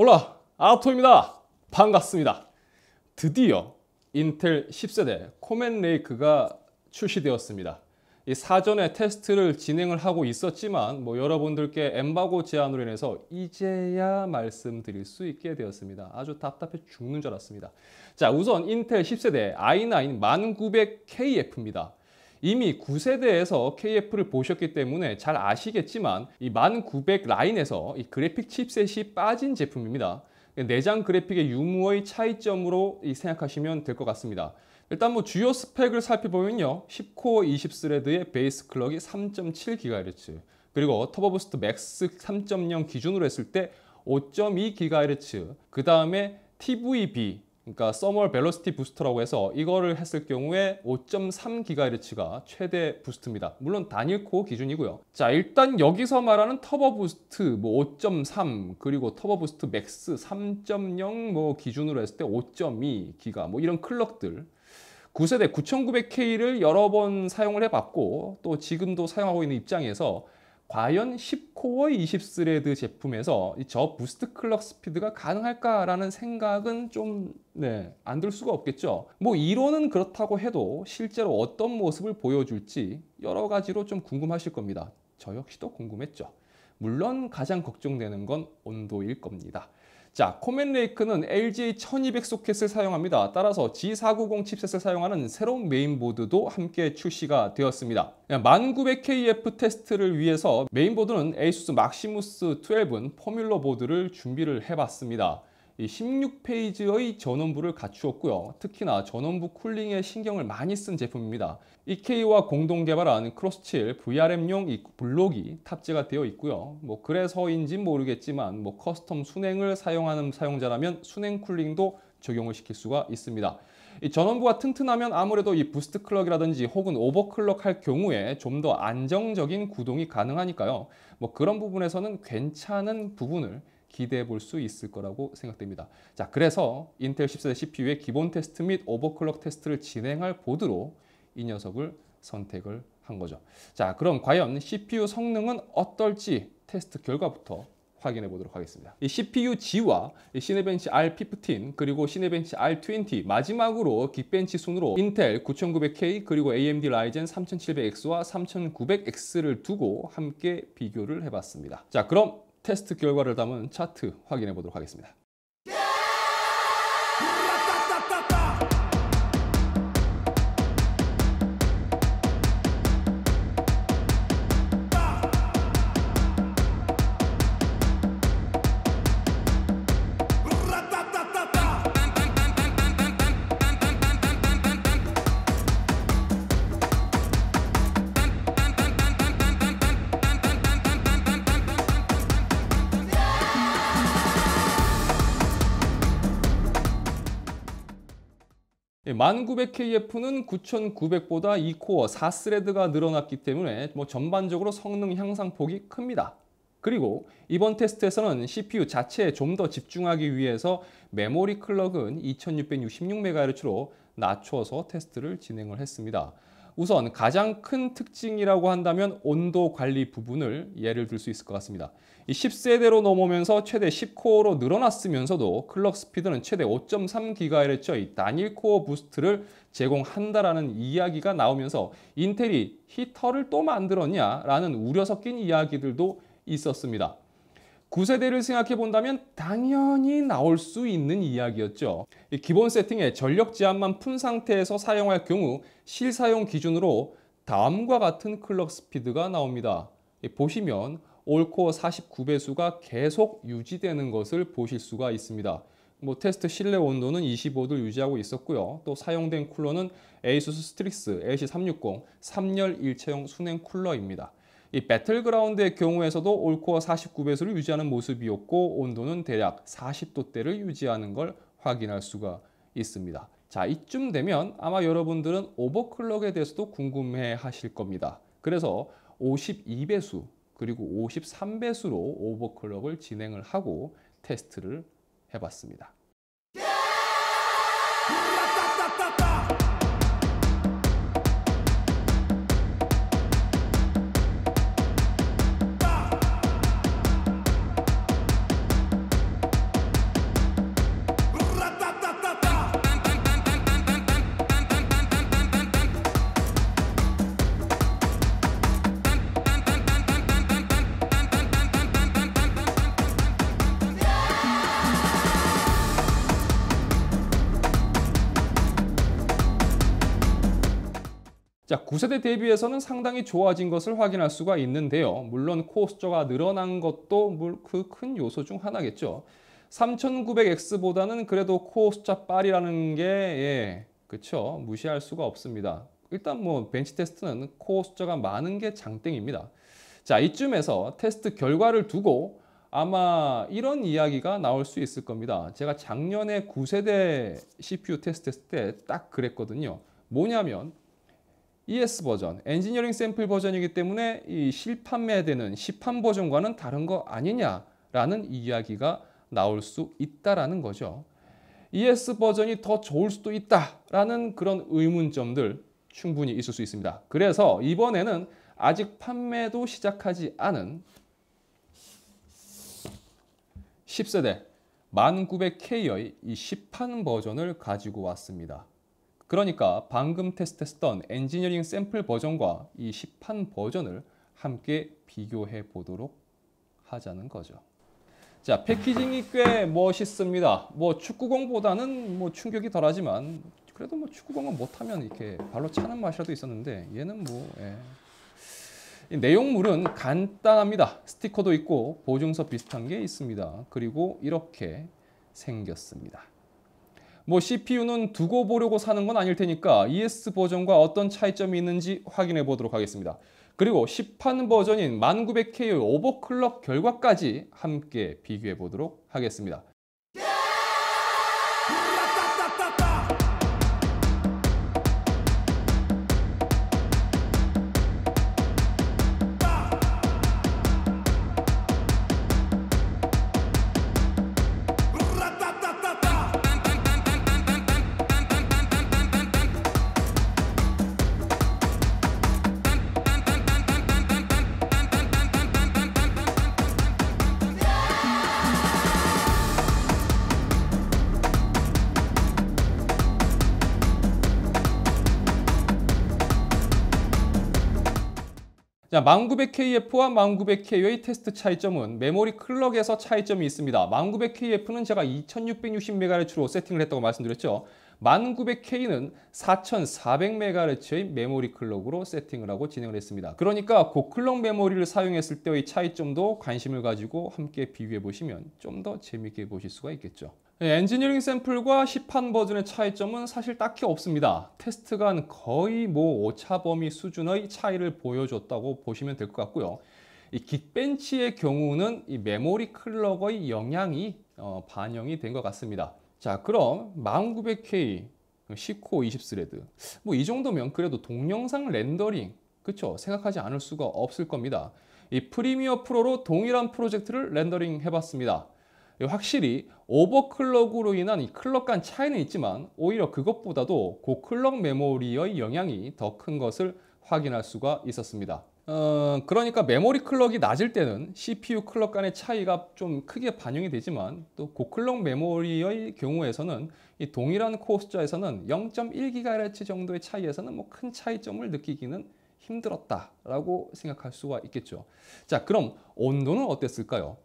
올라 아토입니다. 반갑습니다. 드디어 인텔 10세대 코맨 레이크가 출시되었습니다. 이 사전에 테스트를 진행을 하고 있었지만 뭐 여러분들께 엠바고 제한으로 인해서 이제야 말씀드릴 수 있게 되었습니다. 아주 답답해 죽는 줄 알았습니다. 자 우선 인텔 10세대 i9 1900KF입니다. 이미 9세대에서 KF를 보셨기 때문에 잘 아시겠지만 이1900 라인에서 이 그래픽 칩셋이 빠진 제품입니다. 내장 그래픽의 유무의 차이점으로 생각하시면 될 것 같습니다. 일단 뭐 주요 스펙을 살펴보면요. 10코어 20스레드의 베이스 클럭이 3.7GHz 그리고 터보부스트 맥스 3.0 기준으로 했을 때 5.2GHz 그 다음에 TVB 그러니까 서멀 벨로시티 부스트라고 해서 이거를 했을 경우에 5.3GHz가 최대 부스트입니다. 물론 단일 코어 기준이고요. 자, 일단 여기서 말하는 터버 부스트 뭐 5.3 그리고 터버 부스트 맥스 3.0 뭐 기준으로 했을 때 5.2기가 뭐 이런 클럭들 9세대 9900K를 여러 번 사용을 해봤고 또 지금도 사용하고 있는 입장에서 과연 10코어 20스레드 제품에서 저 부스트 클럭 스피드가 가능할까라는 생각은 좀 네, 안 들 수가 없겠죠. 뭐 이론은 그렇다고 해도 실제로 어떤 모습을 보여줄지 여러 가지로 좀 궁금하실 겁니다. 저 역시도 궁금했죠. 물론 가장 걱정되는 건 온도일 겁니다. 자, 코멘레이크는 LG 1200 소켓을 사용합니다. 따라서 G490 칩셋을 사용하는 새로운 메인보드도 함께 출시가 되었습니다. 1900KF 테스트를 위해서 메인보드는 ASUS 막시무스 12 포뮬러 보드를 준비를 해봤습니다. 16페이지의 전원부를 갖추었고요. 특히나 전원부 쿨링에 신경을 많이 쓴 제품입니다. EK와 공동 개발한 크로스칠 VRM용 블록이 탑재가 되어 있고요. 뭐 그래서인지 모르겠지만 뭐 커스텀 순행을 사용하는 사용자라면 순행 쿨링도 적용을 시킬 수가 있습니다. 이 전원부가 튼튼하면 아무래도 이 부스트 클럭이라든지 혹은 오버클럭 할 경우에 좀 더 안정적인 구동이 가능하니까요. 뭐 그런 부분에서는 괜찮은 부분을 기대해 볼 수 있을 거라고 생각됩니다. 자, 그래서 인텔 14대 CPU의 기본 테스트 및 오버클럭 테스트를 진행할 보드로 이 녀석을 선택을 한 거죠. 자, 그럼 과연 CPU 성능은 어떨지 테스트 결과부터 확인해 보도록 하겠습니다. 이 CPU G와 시네벤치 R15 그리고 시네벤치 R20 마지막으로 기벤치 순으로 인텔 9900K 그리고 AMD 라이젠 3700X와 3900X를 두고 함께 비교를 해봤습니다. 자 그럼 테스트 결과를 담은 차트 확인해 보도록 하겠습니다. 1900KF는 9900보다 2코어 4스레드가 늘어났기 때문에 뭐 전반적으로 성능 향상폭이 큽니다. 그리고 이번 테스트에서는 CPU 자체에 좀 더 집중하기 위해서 메모리 클럭은 2666MHz로 낮춰서 테스트를 진행을 했습니다. 우선 가장 큰 특징이라고 한다면 온도 관리 부분을 예를 들 수 있을 것 같습니다. 10세대로 넘어오면서 최대 10코어로 늘어났으면서도 클럭 스피드는 최대 5.3GHz의 단일 코어 부스트를 제공한다라는 이야기가 나오면서 인텔이 히터를 또 만들었냐라는 우려 섞인 이야기들도 있었습니다. 구세대를 생각해 본다면 당연히 나올 수 있는 이야기였죠. 기본 세팅에 전력 제한만 푼 상태에서 사용할 경우 실사용 기준으로 다음과 같은 클럭 스피드가 나옵니다. 보시면 올코어 49배수가 계속 유지되는 것을 보실 수가 있습니다. 뭐 테스트 실내 온도는 25도를 유지하고 있었고요. 또 사용된 쿨러는 ASUS 스트릭스 LC360 3열 일체형 순행 쿨러입니다. 이 배틀그라운드의 경우에서도 올코어 49배수를 유지하는 모습이었고 온도는 대략 40도대를 유지하는 걸 확인할 수가 있습니다. 자 이쯤 되면 아마 여러분들은 오버클럭에 대해서도 궁금해 하실 겁니다. 그래서 52배수 그리고 53배수로 오버클럭을 진행을 하고 테스트를 해봤습니다. 자, 9세대 대비해서는 상당히 좋아진 것을 확인할 수가 있는데요. 물론 코스숫가 늘어난 것도 그 큰 요소 중 하나겠죠. 3900X보다는 그래도 코스숫 빨이라는 게 예, 그쵸 무시할 수가 없습니다. 일단 뭐 벤치 테스트는 코스숫가 많은 게 장땡입니다. 자, 이쯤에서 테스트 결과를 두고 아마 이런 이야기가 나올 수 있을 겁니다. 제가 작년에 9세대 CPU 테스트 했을 때 딱 그랬거든요. 뭐냐면 ES 버전, 엔지니어링 샘플 버전이기 때문에 이 실판매되는 시판 버전과는 다른 거 아니냐라는 이야기가 나올 수 있다라는 거죠. ES 버전이 더 좋을 수도 있다라는 그런 의문점들 충분히 있을 수 있습니다. 그래서 이번에는 아직 판매도 시작하지 않은 10세대 1900K의 이1판 버전을 가지고 왔습니다. 그러니까 방금 테스트했던 엔지니어링 샘플 버전과 이 시판 버전을 함께 비교해 보도록 하자는 거죠. 자, 패키징이 꽤 멋있습니다. 뭐 축구공보다는 뭐 충격이 덜하지만 그래도 뭐 축구공은 못하면 이렇게 발로 차는 맛이라도 있었는데 얘는 뭐 예. 내용물은 간단합니다. 스티커도 있고 보증서 비슷한 게 있습니다. 그리고 이렇게 생겼습니다. 뭐 CPU는 두고 보려고 사는 건 아닐 테니까 ES 버전과 어떤 차이점이 있는지 확인해 보도록 하겠습니다. 그리고 1판 버전인 1900K의 오버클럭 결과까지 함께 비교해 보도록 하겠습니다. 자, 1900KF와 1900KO의 테스트 차이점은 메모리 클럭에서 차이점이 있습니다. 1900KF는 제가 2660MHz로 세팅을 했다고 말씀드렸죠. 1900K는 4400MHz의 메모리 클럭으로 세팅을 하고 진행을 했습니다. 그러니까 고클럭 메모리를 사용했을 때의 차이점도 관심을 가지고 함께 비교해 보시면 좀 더 재미있게 보실 수가 있겠죠. 예, 엔지니어링 샘플과 시판 버전의 차이점은 사실 딱히 없습니다. 테스트 간 거의 뭐 오차범위 수준의 차이를 보여줬다고 보시면 될 것 같고요. 이 긱벤치의 경우는 이 메모리 클럭의 영향이 어, 반영이 된 것 같습니다. 자 그럼 1900K 1 0코 20스레드 뭐 이 정도면 그래도 동영상 렌더링 그쵸 생각하지 않을 수가 없을 겁니다. 이 프리미어 프로로 동일한 프로젝트를 렌더링 해봤습니다. 예, 확실히 오버클럭으로 인한 이 클럭 간 차이는 있지만 오히려 그것보다도 고클럭 그 메모리의 영향이 더 큰 것을 확인할 수가 있었습니다. 어, 그러니까 메모리 클럭이 낮을 때는 CPU 클럭 간의 차이가 좀 크게 반영이 되지만 또 고클럭 그 메모리의 경우에서는 이 동일한 코어 숫자에서는 0.1GHz 정도의 차이에서는 뭐 큰 차이점을 느끼기는 힘들었다라고 생각할 수가 있겠죠. 자, 그럼 온도는 어땠을까요?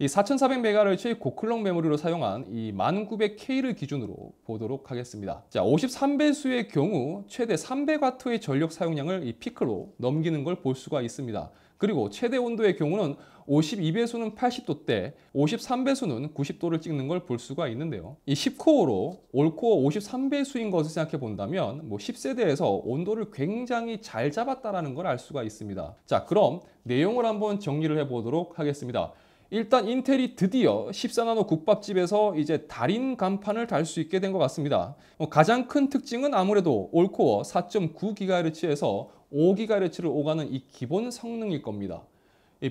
이 4400MHz 고클럭 메모리로 사용한 이 10900K를 기준으로 보도록 하겠습니다. 자, 53배수의 경우 최대 300W의 전력 사용량을 이 피크로 넘기는 걸 볼 수가 있습니다. 그리고 최대 온도의 경우는 52배수는 80도대, 53배수는 90도를 찍는 걸 볼 수가 있는데요. 이 10코어로 올코어 53배수인 것을 생각해 본다면 뭐 10세대에서 온도를 굉장히 잘 잡았다는 걸 알 수가 있습니다. 자, 그럼 내용을 한번 정리를 해보도록 하겠습니다. 일단 인텔이 드디어 14나노 국밥집에서 이제 달인 간판을 달 수 있게 된 것 같습니다. 어, 가장 큰 특징은 아무래도 올코어 4.9GHz에서 5GHz를 오가는 이 기본 성능일 겁니다.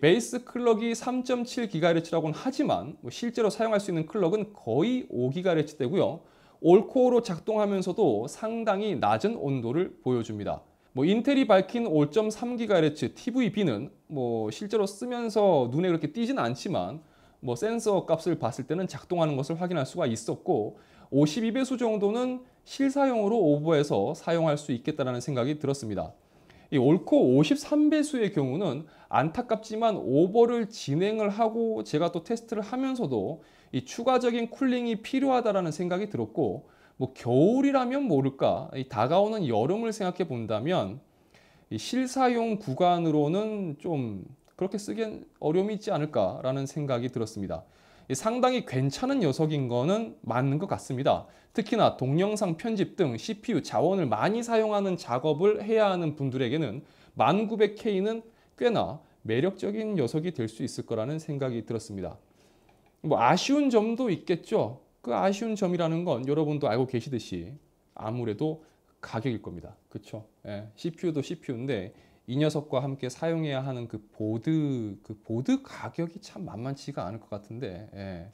베이스 클럭이 3.7GHz라고는 하지만 뭐 실제로 사용할 수 있는 클럭은 거의 5 g h z 되고요 올코어로 작동하면서도 상당히 낮은 온도를 보여줍니다. 뭐 인텔이 밝힌 5.3GHz TVB는 뭐 실제로 쓰면서 눈에 그렇게 띄진 않지만 뭐 센서 값을 봤을 때는 작동하는 것을 확인할 수가 있었고 52배수 정도는 실사용으로 오버해서 사용할 수 있겠다라는 생각이 들었습니다. 이 옳고 53배수의 경우는 안타깝지만 오버를 진행을 하고 제가 또 테스트를 하면서도 이 추가적인 쿨링이 필요하다라는 생각이 들었고 뭐 겨울이라면 모를까 다가오는 여름을 생각해 본다면 실사용 구간으로는 좀 그렇게 쓰기엔 어려움이 있지 않을까라는 생각이 들었습니다. 상당히 괜찮은 녀석인 거는 맞는 것 같습니다. 특히나 동영상 편집 등 CPU 자원을 많이 사용하는 작업을 해야 하는 분들에게는 1900K는 꽤나 매력적인 녀석이 될 수 있을 거라는 생각이 들었습니다. 뭐 아쉬운 점도 있겠죠. 그 아쉬운 점이라는 건 여러분도 알고 계시듯이 아무래도 가격일 겁니다. 그렇죠? 예, CPU도 CPU인데 이 녀석과 함께 사용해야 하는 그 보드 그 보드 가격이 참 만만치가 않을 것 같은데 예.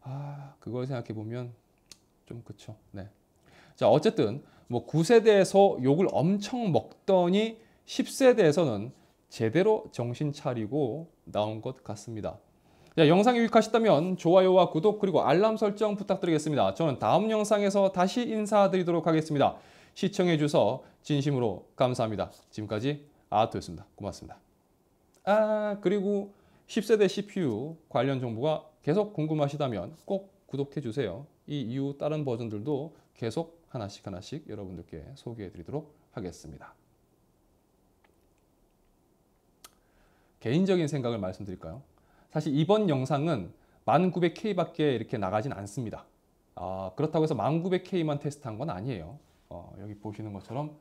아 그걸 생각해 보면 좀 그쵸. 네. 자 어쨌든 뭐 9세대에서 욕을 엄청 먹더니 10세대에서는 제대로 정신 차리고 나온 것 같습니다. 자, 네, 영상이 유익하셨다면 좋아요와 구독 그리고 알람 설정 부탁드리겠습니다. 저는 다음 영상에서 다시 인사드리도록 하겠습니다. 시청해주셔서 진심으로 감사합니다. 지금까지 아트였습니다. 고맙습니다. 아 그리고 10세대 CPU 관련 정보가 계속 궁금하시다면 꼭 구독해주세요. 이 이후 다른 버전들도 계속 하나씩 하나씩 여러분들께 소개해드리도록 하겠습니다. 개인적인 생각을 말씀드릴까요? 사실 이번 영상은 1900K밖에 이렇게 나가진 않습니다. 아, 그렇다고 해서 1900K만 테스트한 건 아니에요. 어, 여기 보시는 것처럼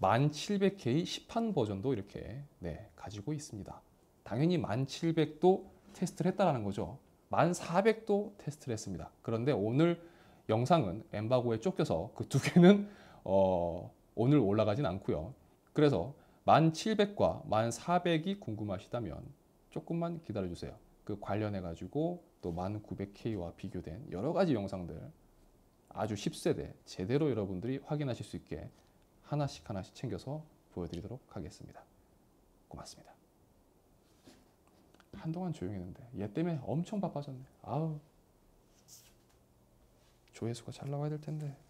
1700K 시판 버전도 이렇게 네, 가지고 있습니다. 당연히 1700도 테스트를 했다는 거죠. 1400도 테스트를 했습니다. 그런데 오늘 영상은 엠바고에 쫓겨서 그 두 개는 어, 오늘 올라가진 않고요. 그래서 1700과 1400이 궁금하시다면 조금만 기다려주세요. 그 관련해가지고 또 1900K와 비교된 여러 가지 영상들 아주 10세대 제대로 여러분들이 확인하실 수 있게 하나씩 하나씩 챙겨서 보여드리도록 하겠습니다. 고맙습니다. 한동안 조용했는데 얘 때문에 엄청 바빠졌네. 아우 조회수가 잘 나와야 될 텐데.